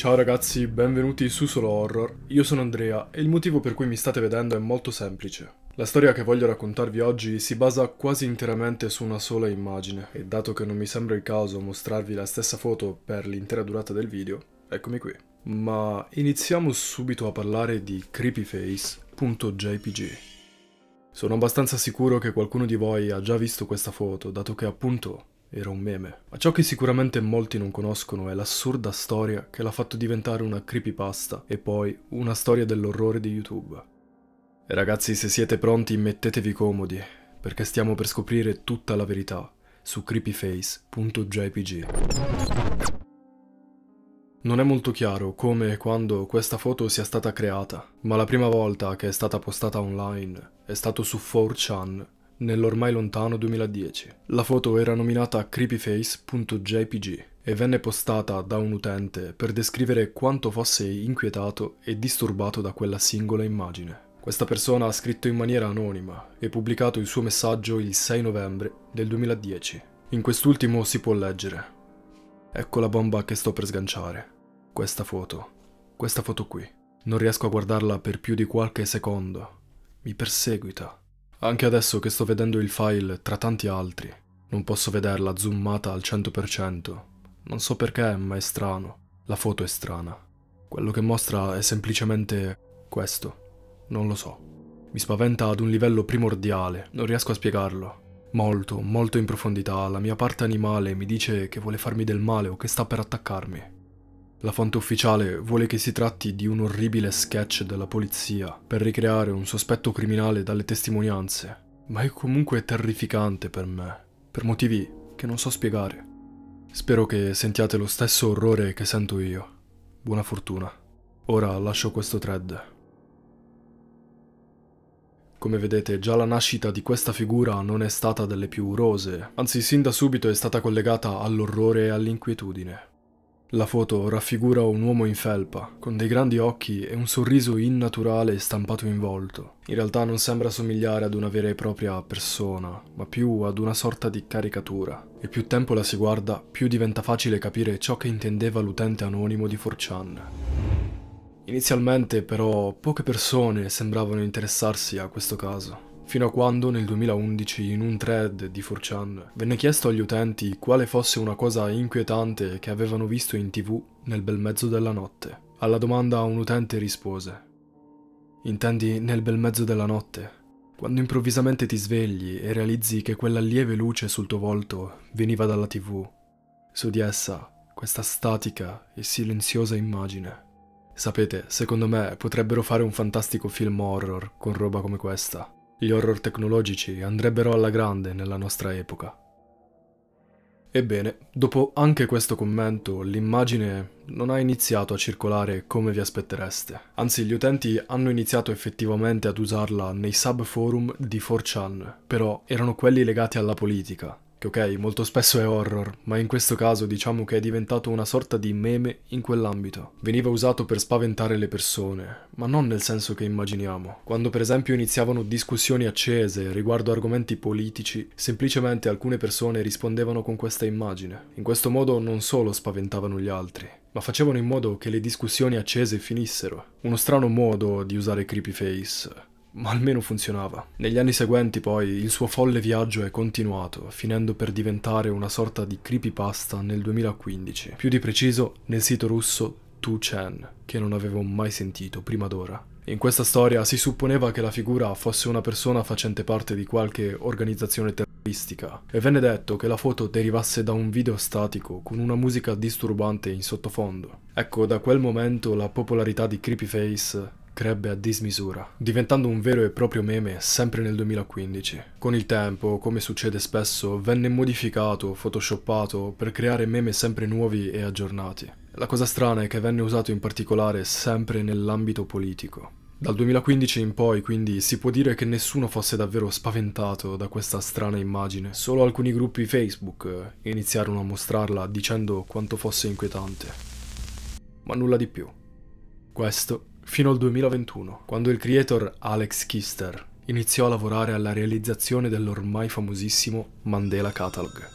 Ciao ragazzi, benvenuti su Solo Horror. Io sono Andrea e il motivo per cui mi state vedendo è molto semplice. La storia che voglio raccontarvi oggi si basa quasi interamente su una sola immagine e dato che non mi sembra il caso mostrarvi la stessa foto per l'intera durata del video, eccomi qui. Ma iniziamo subito a parlare di creepyface.jpg. Sono abbastanza sicuro che qualcuno di voi ha già visto questa foto, dato che appunto era un meme. Ma ciò che sicuramente molti non conoscono è l'assurda storia che l'ha fatto diventare una creepypasta e poi una storia dell'orrore di YouTube. E ragazzi, se siete pronti, mettetevi comodi, perché stiamo per scoprire tutta la verità su creepyface.jpg. Non è molto chiaro come e quando questa foto sia stata creata, ma la prima volta che è stata postata online è stato su 4chan nell'ormai lontano 2010. La foto era nominata creepyface.jpg e venne postata da un utente per descrivere quanto fosse inquietato e disturbato da quella singola immagine. Questa persona ha scritto in maniera anonima e pubblicato il suo messaggio il 6 novembre del 2010. In quest'ultimo si può leggere. Ecco la bomba che sto per sganciare. Questa foto. Questa foto qui. Non riesco a guardarla per più di qualche secondo. Mi perseguita anche adesso che sto vedendo il file tra tanti altri, non posso vederla zoomata al 100%. Non so perché, ma è strano. La foto è strana. Quello che mostra è semplicemente questo. Non lo so. Mi spaventa ad un livello primordiale, non riesco a spiegarlo. Molto, molto in profondità, la mia parte animale mi dice che vuole farmi del male o che sta per attaccarmi. La fonte ufficiale vuole che si tratti di un orribile sketch della polizia per ricreare un sospetto criminale dalle testimonianze, ma è comunque terrificante per me, per motivi che non so spiegare. Spero che sentiate lo stesso orrore che sento io. Buona fortuna. Ora lascio questo thread. Come vedete già la nascita di questa figura non è stata delle più urose, anzi sin da subito è stata collegata all'orrore e all'inquietudine. La foto raffigura un uomo in felpa, con dei grandi occhi e un sorriso innaturale stampato in volto. In realtà non sembra somigliare ad una vera e propria persona, ma più ad una sorta di caricatura. E più tempo la si guarda, più diventa facile capire ciò che intendeva l'utente anonimo di 4chan. Inizialmente però poche persone sembravano interessarsi a questo caso fino a quando nel 2011 in un thread di 4chan venne chiesto agli utenti quale fosse una cosa inquietante che avevano visto in tv nel bel mezzo della notte. Alla domanda un utente rispose Intendi nel bel mezzo della notte? Quando improvvisamente ti svegli e realizzi che quella lieve luce sul tuo volto veniva dalla tv. Su di essa questa statica e silenziosa immagine. Sapete, secondo me potrebbero fare un fantastico film horror con roba come questa. Gli horror tecnologici andrebbero alla grande nella nostra epoca. Ebbene, dopo anche questo commento, l'immagine non ha iniziato a circolare come vi aspettereste. Anzi, gli utenti hanno iniziato effettivamente ad usarla nei sub forum di 4chan, però erano quelli legati alla politica, che ok, molto spesso è horror, ma in questo caso diciamo che è diventato una sorta di meme in quell'ambito. Veniva usato per spaventare le persone, ma non nel senso che immaginiamo. Quando per esempio iniziavano discussioni accese riguardo argomenti politici, semplicemente alcune persone rispondevano con questa immagine. In questo modo non solo spaventavano gli altri, ma facevano in modo che le discussioni accese finissero. Uno strano modo di usare creepyface, ma almeno funzionava. Negli anni seguenti poi il suo folle viaggio è continuato, finendo per diventare una sorta di creepypasta nel 2015, più di preciso nel sito russo 2chan, che non avevo mai sentito prima d'ora. In questa storia si supponeva che la figura fosse una persona facente parte di qualche organizzazione terroristica e venne detto che la foto derivasse da un video statico con una musica disturbante in sottofondo. Ecco, da quel momento la popolarità di Creepyface crebbe a dismisura, diventando un vero e proprio meme sempre nel 2015. Con il tempo, come succede spesso, venne modificato, photoshoppato per creare meme sempre nuovi e aggiornati. La cosa strana è che venne usato in particolare sempre nell'ambito politico. Dal 2015 in poi, quindi, si può dire che nessuno fosse davvero spaventato da questa strana immagine. Solo alcuni gruppi Facebook eh, iniziarono a mostrarla dicendo quanto fosse inquietante. Ma nulla di più. Questo fino al 2021, quando il creator Alex Kister iniziò a lavorare alla realizzazione dell'ormai famosissimo Mandela Catalog.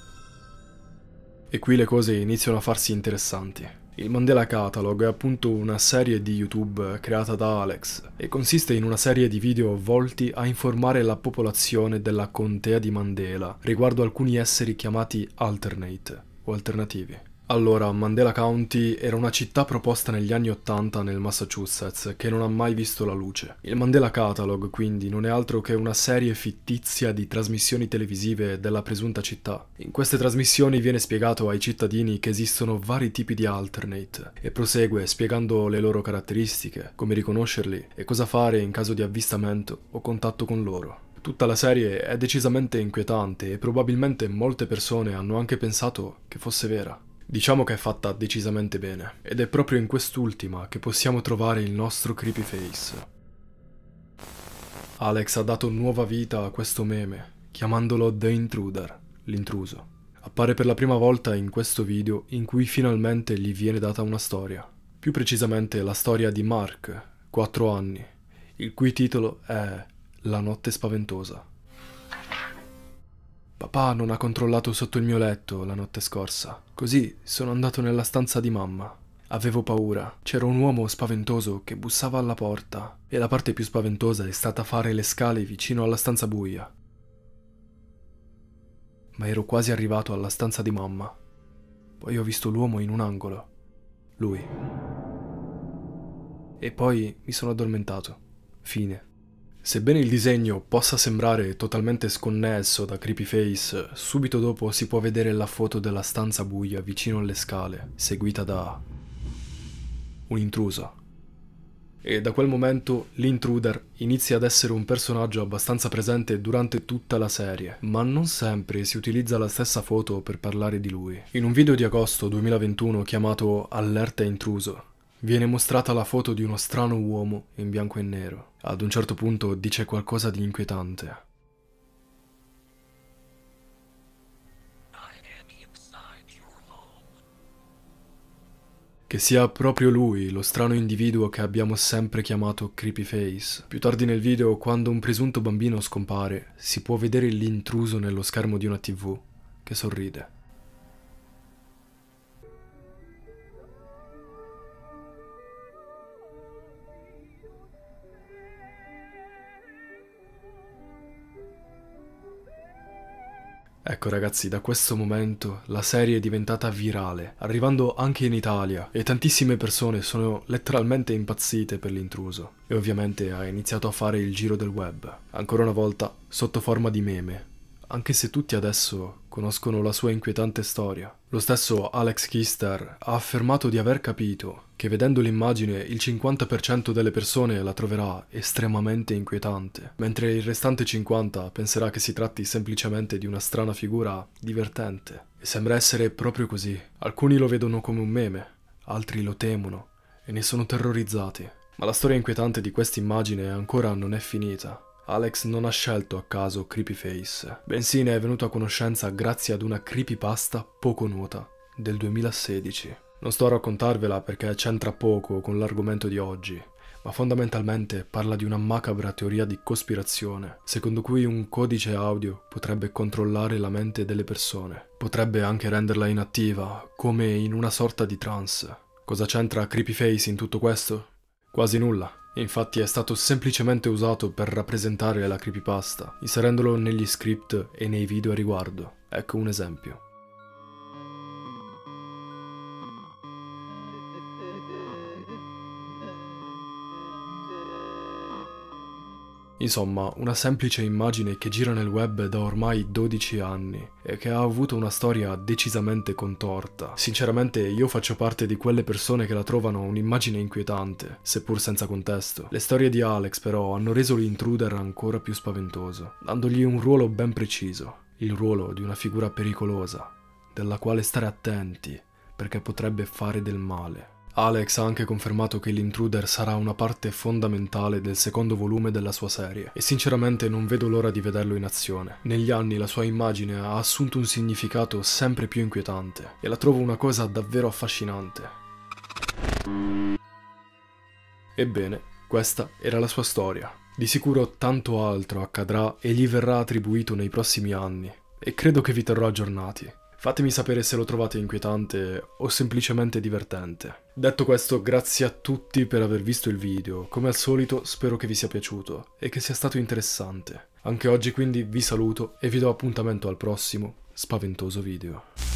E qui le cose iniziano a farsi interessanti. Il Mandela Catalog è appunto una serie di YouTube creata da Alex e consiste in una serie di video volti a informare la popolazione della contea di Mandela riguardo alcuni esseri chiamati alternate o alternativi. Allora, Mandela County era una città proposta negli anni Ottanta nel Massachusetts che non ha mai visto la luce. Il Mandela Catalog, quindi, non è altro che una serie fittizia di trasmissioni televisive della presunta città. In queste trasmissioni viene spiegato ai cittadini che esistono vari tipi di alternate e prosegue spiegando le loro caratteristiche, come riconoscerli e cosa fare in caso di avvistamento o contatto con loro. Tutta la serie è decisamente inquietante e probabilmente molte persone hanno anche pensato che fosse vera. Diciamo che è fatta decisamente bene, ed è proprio in quest'ultima che possiamo trovare il nostro creepy face. Alex ha dato nuova vita a questo meme, chiamandolo The Intruder, l'intruso. Appare per la prima volta in questo video in cui finalmente gli viene data una storia. Più precisamente la storia di Mark, 4 anni, il cui titolo è La notte spaventosa. Papà non ha controllato sotto il mio letto la notte scorsa. Così sono andato nella stanza di mamma. Avevo paura. C'era un uomo spaventoso che bussava alla porta. E la parte più spaventosa è stata fare le scale vicino alla stanza buia. Ma ero quasi arrivato alla stanza di mamma. Poi ho visto l'uomo in un angolo. Lui. E poi mi sono addormentato. Fine. Sebbene il disegno possa sembrare totalmente sconnesso da Creepyface, subito dopo si può vedere la foto della stanza buia vicino alle scale, seguita da un'intrusa. E da quel momento l'intruder inizia ad essere un personaggio abbastanza presente durante tutta la serie, ma non sempre si utilizza la stessa foto per parlare di lui. In un video di agosto 2021 chiamato Allerta intruso, viene mostrata la foto di uno strano uomo in bianco e nero ad un certo punto dice qualcosa di inquietante. Che sia proprio lui, lo strano individuo che abbiamo sempre chiamato Creepyface. Più tardi nel video, quando un presunto bambino scompare, si può vedere l'intruso nello schermo di una tv, che sorride. Ecco ragazzi, da questo momento la serie è diventata virale, arrivando anche in Italia e tantissime persone sono letteralmente impazzite per l'intruso e ovviamente ha iniziato a fare il giro del web, ancora una volta sotto forma di meme, anche se tutti adesso conoscono la sua inquietante storia. Lo stesso Alex Kister ha affermato di aver capito che vedendo l'immagine il 50% delle persone la troverà estremamente inquietante, mentre il restante 50% penserà che si tratti semplicemente di una strana figura divertente. E sembra essere proprio così. Alcuni lo vedono come un meme, altri lo temono e ne sono terrorizzati. Ma la storia inquietante di questa immagine ancora non è finita. Alex non ha scelto a caso Creepyface, bensì ne è venuto a conoscenza grazie ad una creepypasta poco nota del 2016. Non sto a raccontarvela perché c'entra poco con l'argomento di oggi, ma fondamentalmente parla di una macabra teoria di cospirazione, secondo cui un codice audio potrebbe controllare la mente delle persone, potrebbe anche renderla inattiva, come in una sorta di trance. Cosa c'entra Creepyface in tutto questo? Quasi nulla. Infatti è stato semplicemente usato per rappresentare la creepypasta, inserendolo negli script e nei video a riguardo. Ecco un esempio. Insomma, una semplice immagine che gira nel web da ormai 12 anni e che ha avuto una storia decisamente contorta. Sinceramente io faccio parte di quelle persone che la trovano un'immagine inquietante, seppur senza contesto. Le storie di Alex però hanno reso l'intruder ancora più spaventoso, dandogli un ruolo ben preciso, il ruolo di una figura pericolosa, della quale stare attenti perché potrebbe fare del male. Alex ha anche confermato che l'intruder sarà una parte fondamentale del secondo volume della sua serie e sinceramente non vedo l'ora di vederlo in azione. Negli anni la sua immagine ha assunto un significato sempre più inquietante e la trovo una cosa davvero affascinante. Ebbene, questa era la sua storia. Di sicuro tanto altro accadrà e gli verrà attribuito nei prossimi anni e credo che vi terrò aggiornati. Fatemi sapere se lo trovate inquietante o semplicemente divertente. Detto questo, grazie a tutti per aver visto il video, come al solito spero che vi sia piaciuto e che sia stato interessante. Anche oggi quindi vi saluto e vi do appuntamento al prossimo spaventoso video.